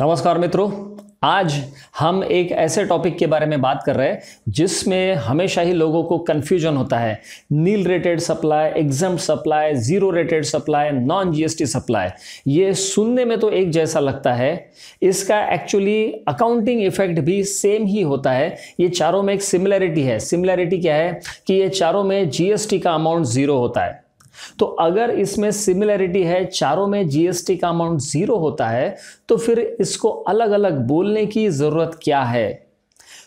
नमस्कार मित्रों आज हम एक ऐसे टॉपिक के बारे में बात कर रहे हैं जिसमें हमेशा ही लोगों को कन्फ्यूजन होता है nil rated supply exempt supply zero rated supply non GST supply ये सुनने में तो एक जैसा लगता है इसका एक्चुअली अकाउंटिंग इफेक्ट भी सेम ही होता है ये चारों में एक सिमिलैरिटी है सिमिलैरिटी क्या है कि ये चारों में जीएसटी का अमाउंट ज़ीरो होता है तो अगर इसमें सिमिलैरिटी है चारों में जीएसटी का अमाउंट जीरो होता है तो फिर इसको अलग अलग बोलने की ज़रूरत क्या है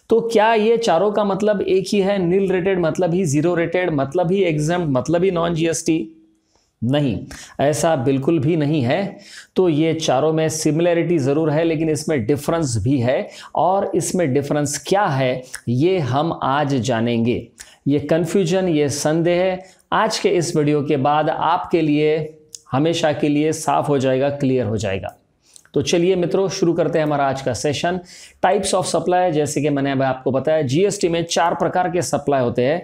तो क्या ये चारों का मतलब एक ही है नील रेटेड मतलब ही जीरो रेटेड मतलब ही एग्जाम मतलब ही नॉन जीएसटी नहीं ऐसा बिल्कुल भी नहीं है तो ये चारों में सिमिलैरिटी ज़रूर है लेकिन इसमें डिफरेंस भी है और इसमें डिफरेंस क्या है ये हम आज जानेंगे ये कन्फ्यूजन ये संदेह आज के इस वीडियो के बाद आपके लिए हमेशा के लिए साफ हो जाएगा क्लियर हो जाएगा तो चलिए मित्रों शुरू करते हैं हमारा आज का सेशन टाइप्स ऑफ सप्लाई जैसे कि मैंने अभी आपको बताया जीएसटी में चार प्रकार के सप्लाई होते हैं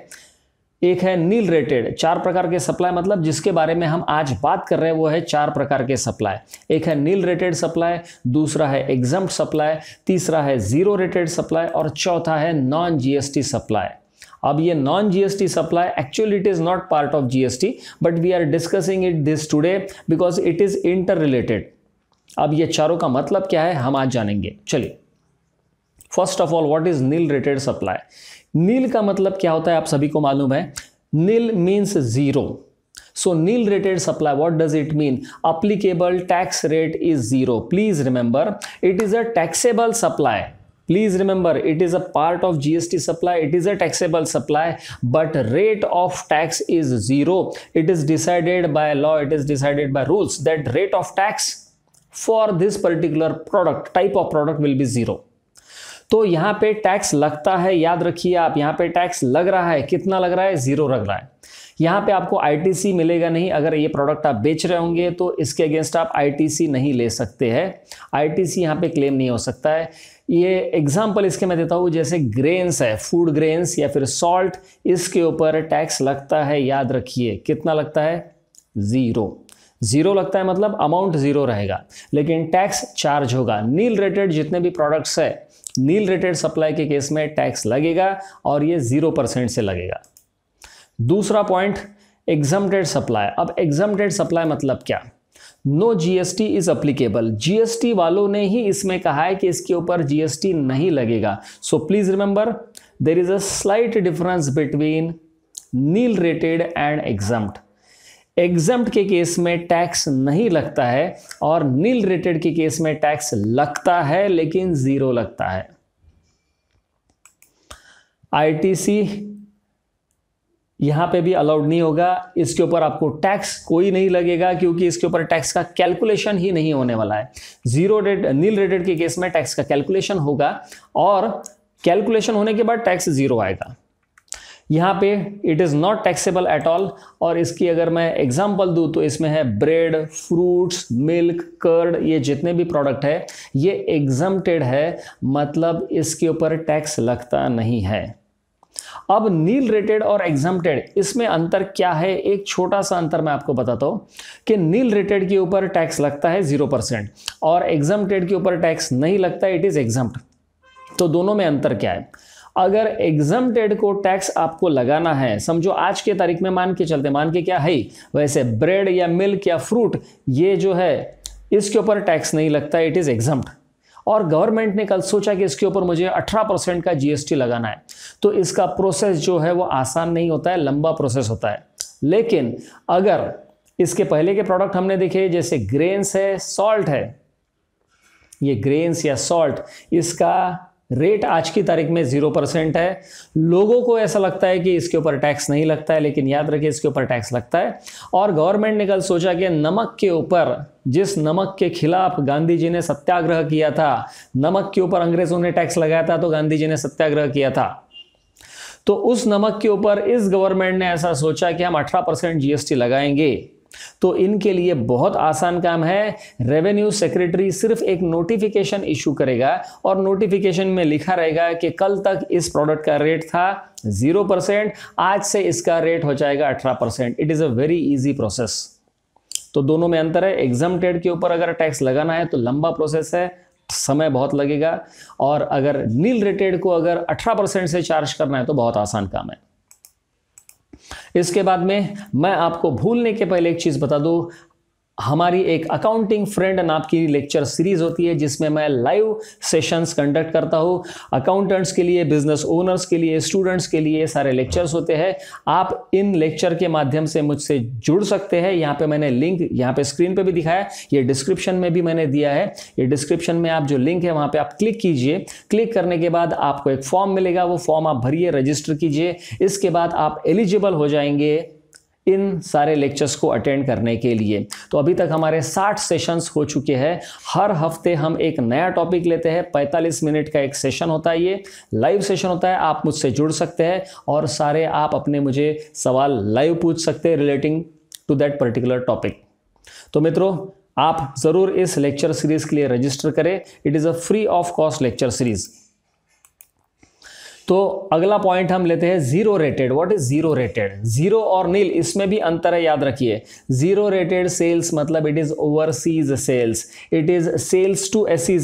एक है नील रेटेड चार प्रकार के सप्लाई मतलब जिसके बारे में हम आज बात कर रहे हैं वो है चार प्रकार के सप्लाई एक है नील रेटेड सप्लाई दूसरा है एग्जाम सप्लाई तीसरा है जीरो रेटेड सप्लाई और चौथा है नॉन जीएसटी सप्लाई अब ये non GST supply actually it is not part of GST but we are discussing it this today because it is interrelated अब ये चारों का मतलब क्या है हम आज जानेंगे चलिए first of all what is nil rated supply nil का मतलब क्या होता है आप सभी को मालूम है nil means zero so nil rated supply what does it mean applicable tax rate is zero please remember it is a taxable supply please remember it is a part of GST supply it is a taxable supply but rate of tax is zero it is decided by law it is decided by rules that rate of tax for this particular product type of product will B zero तो यहां पे tax लगता है याद रखिए आप यहां पे टैक्स लग रहा है कितना लग रहा है जीरो लग रहा है यहाँ पे आपको आईटीसी मिलेगा नहीं अगर ये प्रोडक्ट आप बेच रहे होंगे तो इसके अगेंस्ट आप आईटीसी नहीं ले सकते हैं टी सी यहाँ पे क्लेम नहीं हो सकता है ये एग्जाम्पल इसके मैं देता हूँ जैसे ग्रेन्स है फूड ग्रेन्स या फिर सॉल्ट इसके ऊपर टैक्स लगता है याद रखिए कितना लगता है ज़ीरो जीरो लगता है मतलब अमाउंट जीरो रहेगा लेकिन टैक्स चार्ज होगा नील रेटेड जितने भी प्रोडक्ट्स है नील रेटेड सप्लाई के केस में टैक्स लगेगा और ये जीरो परसेंट से लगेगा दूसरा पॉइंट एग्जाम सप्लाई अब एग्जाम सप्लाई मतलब क्या no GST is applicable GST वालों ने ही इसमें कहा है कि इसके ऊपर जीएसटी नहीं लगेगा so please remember there is a slight difference between nil rated and exempt exempt के केस में टैक्स नहीं लगता है और नील रेटेड के केस में टैक्स लगता है लेकिन जीरो लगता है आई टी सी यहाँ पे भी अलाउड नहीं होगा इसके ऊपर आपको टैक्स कोई नहीं लगेगा क्योंकि इसके ऊपर टैक्स का कैलकुलेशन ही नहीं होने वाला है जीरो रेट नील रेटेड के केस में टैक्स का कैलकुलेशन होगा और कैलकुलेशन होने के बाद टैक्स जीरो आएगा यहाँ पे it is not taxable at all और इसकी अगर मैं एग्जाम्पल दूँ तो इसमें है ब्रेड फ्रूट्स मिल्क कर्ड ये जितने भी प्रोडक्ट है ये एग्जामटेड है मतलब इसके ऊपर टैक्स लगता नहीं है अब नील रेटेड और एग्जाम्प्टेड इसमें अंतर क्या है एक छोटा सा अंतर मैं आपको बताता हूँ कि नील रेटेड के ऊपर टैक्स लगता है जीरो परसेंट और एग्जाम्प्टेड के ऊपर टैक्स नहीं लगता इट इज़ एग्जाम तो दोनों में अंतर क्या है अगर एग्जाम को टैक्स आपको लगाना है समझो आज के तारीख में मान के चलते मान के क्या है वैसे ब्रेड या मिल्क या फ्रूट ये जो है इसके ऊपर टैक्स नहीं लगता इट इज़ एग्जाम्प्ट और गवर्नमेंट ने कल सोचा कि इसके ऊपर मुझे 18 परसेंट का जीएसटी लगाना है तो इसका प्रोसेस जो है वो आसान नहीं होता है लंबा प्रोसेस होता है लेकिन अगर इसके पहले के प्रोडक्ट हमने देखे जैसे ग्रेन्स है सॉल्ट है ये ग्रेन्स या सॉल्ट इसका रेट आज की तारीख में जीरो परसेंट है लोगों को ऐसा लगता है कि इसके ऊपर टैक्स नहीं लगता है लेकिन याद रखिए इसके ऊपर टैक्स लगता है और गवर्नमेंट ने कल सोचा कि नमक के ऊपर जिस नमक के खिलाफ गांधी जी ने सत्याग्रह किया था नमक के ऊपर अंग्रेजों ने टैक्स लगाया था तो गांधी जी ने सत्याग्रह किया था तो उस नमक के ऊपर इस गवर्नमेंट ने ऐसा सोचा कि हम अठारह परसेंट जीएसटी लगाएंगे तो इनके लिए बहुत आसान काम है रेवेन्यू सेक्रेटरी सिर्फ एक नोटिफिकेशन इशू करेगा और नोटिफिकेशन में लिखा रहेगा कि कल तक इस प्रोडक्ट का रेट था जीरो परसेंट आज से इसका रेट हो जाएगा अठारह percent it is a very easy process तो दोनों में अंतर है एग्जाम के ऊपर अगर टैक्स लगाना है तो लंबा प्रोसेस है समय बहुत लगेगा और अगर नील रेटेड को अगर 18 परसेंट से चार्ज करना है तो बहुत आसान काम है इसके बाद में मैं आपको भूलने के पहले एक चीज़ बता दूँ हमारी एक अकाउंटिंग फ्रेंड नाम की लेक्चर सीरीज होती है जिसमें मैं लाइव सेशंस कंडक्ट करता हूँ अकाउंटेंट्स के लिए बिजनेस ओनर्स के लिए स्टूडेंट्स के लिए सारे लेक्चर्स होते हैं आप इन लेक्चर के माध्यम से मुझसे जुड़ सकते हैं यहाँ पे मैंने लिंक यहाँ पे स्क्रीन पे भी दिखाया ये डिस्क्रिप्शन में भी मैंने दिया है ये डिस्क्रिप्शन में आप जो लिंक है वहाँ पर आप क्लिक कीजिए क्लिक करने के बाद आपको एक फॉर्म मिलेगा वो फॉर्म आप भरिए रजिस्टर कीजिए इसके बाद आप एलिजिबल हो जाएंगे इन सारे लेक्चर्स को अटेंड करने के लिए तो अभी तक हमारे 60 सेशंस हो चुके हैं हर हफ्ते हम एक नया टॉपिक लेते हैं 45 मिनट का एक सेशन होता है ये लाइव सेशन होता है आप मुझसे जुड़ सकते हैं और सारे आप अपने मुझे सवाल लाइव पूछ सकते हैं relating to that particular topic तो मित्रों आप ज़रूर इस लेक्चर सीरीज़ के लिए रजिस्टर करें it is a free of cost lecture series तो अगला पॉइंट हम लेते हैं zero rated what is zero rated zero और नील इसमें भी अंतर है याद रखिए जीरो रेटेड सेल्स मतलब it is overseas sales it is sales to S E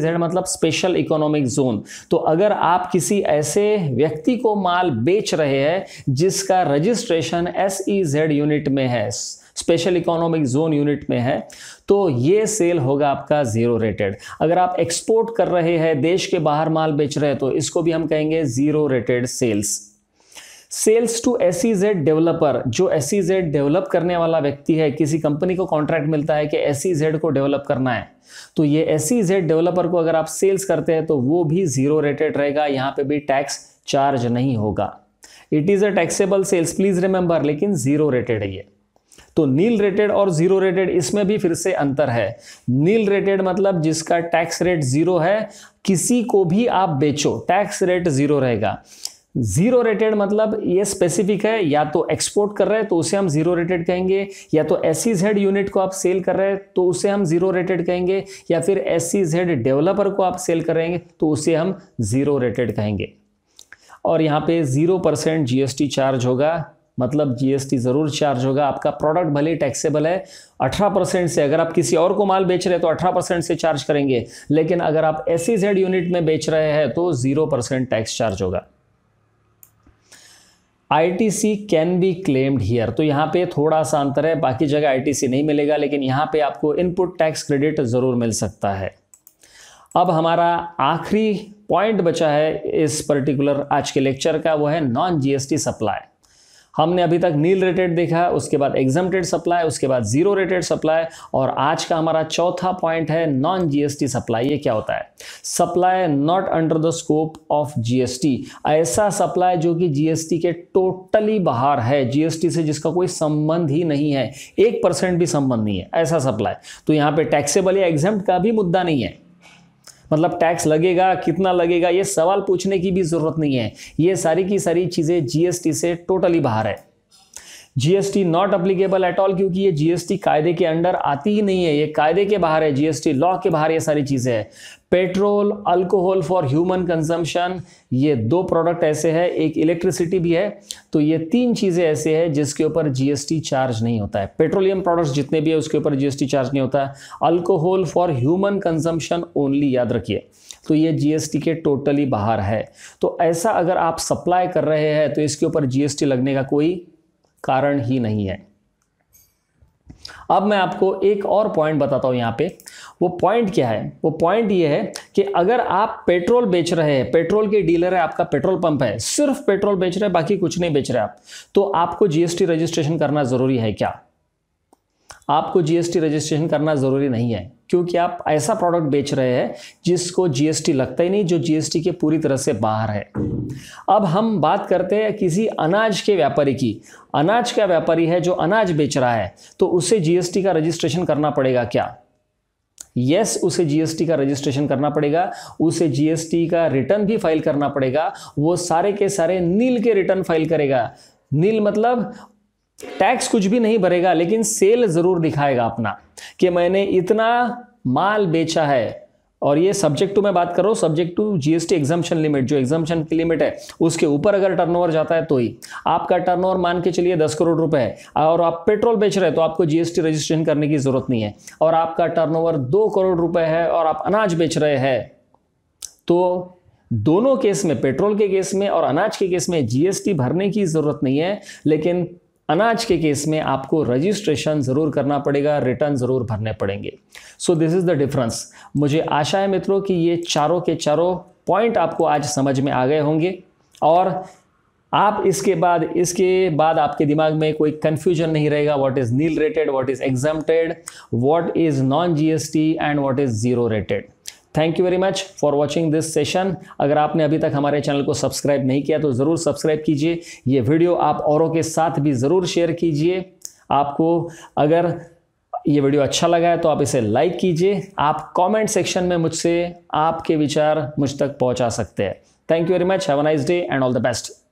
Z मतलब स्पेशल इकोनॉमिक जोन तो अगर आप किसी ऐसे व्यक्ति को माल बेच रहे हैं जिसका registration S E Z unit में है स्पेशल इकोनॉमिक जोन यूनिट में है तो ये सेल होगा आपका जीरो रेटेड अगर आप एक्सपोर्ट कर रहे हैं देश के बाहर माल बेच रहे हैं तो इसको भी हम कहेंगे zero rated sales sales to S e developer जो एस जेड e डेवलप करने वाला व्यक्ति है किसी कंपनी को कॉन्ट्रैक्ट मिलता है कि एस जेड e को डेवलप करना है तो ये एस जेड डेवलपर को अगर आप सेल्स करते हैं तो वो भी जीरो रेटेड रहेगा यहाँ पे भी टैक्स चार्ज नहीं होगा it is a taxable sales please remember लेकिन जीरो रेटेड है ये तो नील रेटेड और जीरो रेटेड इसमें भी फिर से अंतर है नील रेटेड मतलब जिसका टैक्स रेट जीरो है किसी को भी आप बेचो टैक्स रेट जीरो रहेगा जीरो रेटेड मतलब ये स्पेसिफिक है या तो एक्सपोर्ट कर रहे हैं तो उसे हम जीरो रेटेड कहेंगे या तो एस सी जेड यूनिट को आप सेल कर रहे हैं तो उसे हम जीरो रेटेड कहेंगे या फिर एस सी जेड डेवलपर को आप सेल करेंगे तो उसे हम जीरो रेटेड कहेंगे और यहाँ पे जीरो परसेंट जीएसटी चार्ज होगा मतलब जीएसटी ज़रूर चार्ज होगा आपका प्रोडक्ट भले ही टैक्सेबल है 18 परसेंट से अगर आप किसी और को माल बेच रहे हैं तो 18 परसेंट से चार्ज करेंगे लेकिन अगर आप एस जेड यूनिट में बेच रहे हैं तो ज़ीरो परसेंट टैक्स चार्ज होगा ITC can be claimed here तो यहाँ पे थोड़ा सा अंतर है बाकी जगह आईटीसी नहीं मिलेगा लेकिन यहाँ पे आपको इनपुट टैक्स क्रेडिट ज़रूर मिल सकता है अब हमारा आखिरी पॉइंट बचा है इस पर्टिकुलर आज के लेक्चर का वो है नॉन जीएसटी सप्लाई हमने अभी तक नील रेटेड देखा है उसके बाद एग्जामेड सप्लाई उसके बाद जीरो रेटेड सप्लाई और आज का हमारा चौथा पॉइंट है नॉन जीएसटी सप्लाई ये क्या होता है supply not under the scope of GST ऐसा सप्लाई जो कि जीएसटी के टोटली बाहर है जीएसटी से जिसका कोई संबंध ही नहीं है एक परसेंट भी संबंध नहीं है ऐसा सप्लाई तो यहाँ पे टैक्सेबल या एग्जाम का भी मुद्दा नहीं है मतलब टैक्स लगेगा कितना लगेगा ये सवाल पूछने की भी ज़रूरत नहीं है ये सारी की सारी चीज़ें जीएसटी से टोटली बाहर है GST not applicable at all क्योंकि ये जीएसटी कायदे के अंडर आती ही नहीं है ये कायदे के बाहर है जीएसटी लॉ के बाहर ये सारी चीज़ें हैं petrol alcohol for human consumption ये दो प्रोडक्ट ऐसे हैं एक इलेक्ट्रिसिटी भी है तो ये तीन चीज़ें ऐसे हैं जिसके ऊपर जीएसटी चार्ज नहीं होता है पेट्रोलियम प्रोडक्ट्स जितने भी है उसके ऊपर जीएसटी चार्ज नहीं होता है alcohol for human consumption only याद रखिए तो ये जीएसटी के टोटली बाहर है तो ऐसा अगर आप सप्लाई कर रहे हैं तो इसके ऊपर जीएसटी लगने का कोई कारण ही नहीं है अब मैं आपको एक और पॉइंट बताता हूं यहां पे वो पॉइंट क्या है वो पॉइंट ये है कि अगर आप पेट्रोल बेच रहे हैं पेट्रोल के डीलर है आपका पेट्रोल पंप है सिर्फ पेट्रोल बेच रहे हैं बाकी कुछ नहीं बेच रहे आप तो आपको जीएसटी रजिस्ट्रेशन करना ज़रूरी है क्या आपको जीएसटी रजिस्ट्रेशन करना ज़रूरी नहीं है क्योंकि आप ऐसा प्रोडक्ट बेच रहे हैं जिसको जीएसटी लगता ही नहीं जो जीएसटी के पूरी तरह से बाहर है अब हम बात करते हैं किसी अनाज के व्यापारी की अनाज का व्यापारी है जो अनाज बेच रहा है तो उसे जीएसटी का रजिस्ट्रेशन करना पड़ेगा क्या यस yes, उसे जीएसटी का रजिस्ट्रेशन करना पड़ेगा उसे जीएसटी का रिटर्न भी फाइल करना पड़ेगा वो सारे के सारे नील के रिटर्न फाइल करेगा नील मतलब टैक्स कुछ भी नहीं भरेगा लेकिन सेल जरूर दिखाएगा अपना कि मैंने इतना माल बेचा है और ये सब्जेक्ट टू मैं बात करो subject to GST exemption limit जो एग्जामेशन की लिमिट है उसके ऊपर अगर टर्नओवर जाता है तो ही आपका टर्नओवर मान के चलिए दस करोड़ रुपए है और आप पेट्रोल बेच रहे हैं तो आपको जीएसटी रजिस्ट्रेशन करने की जरूरत नहीं है और आपका टर्नओवर दो करोड़ रुपए है और आप अनाज बेच रहे हैं तो दोनों केस में पेट्रोल के केस में और अनाज के केस में जीएसटी भरने की जरूरत नहीं है लेकिन अनाज के केस में आपको रजिस्ट्रेशन ज़रूर करना पड़ेगा रिटर्न ज़रूर भरने पड़ेंगे so this is the difference मुझे आशा है मित्रों कि ये चारों के चारों पॉइंट आपको आज समझ में आ गए होंगे और आप इसके बाद इसके बाद आपके दिमाग में कोई कन्फ्यूजन नहीं रहेगा what is nil rated what is exempted what is non GST and what is zero rated thank you very much for watching this session अगर आपने अभी तक हमारे चैनल को सब्सक्राइब नहीं किया तो ज़रूर सब्सक्राइब कीजिए ये वीडियो आप औरों के साथ भी ज़रूर शेयर कीजिए आपको अगर ये वीडियो अच्छा लगा है तो आप इसे लाइक कीजिए आप कमेंट सेक्शन में मुझसे आपके विचार मुझ तक पहुंचा सकते हैं thank you very much have a nice day and all the best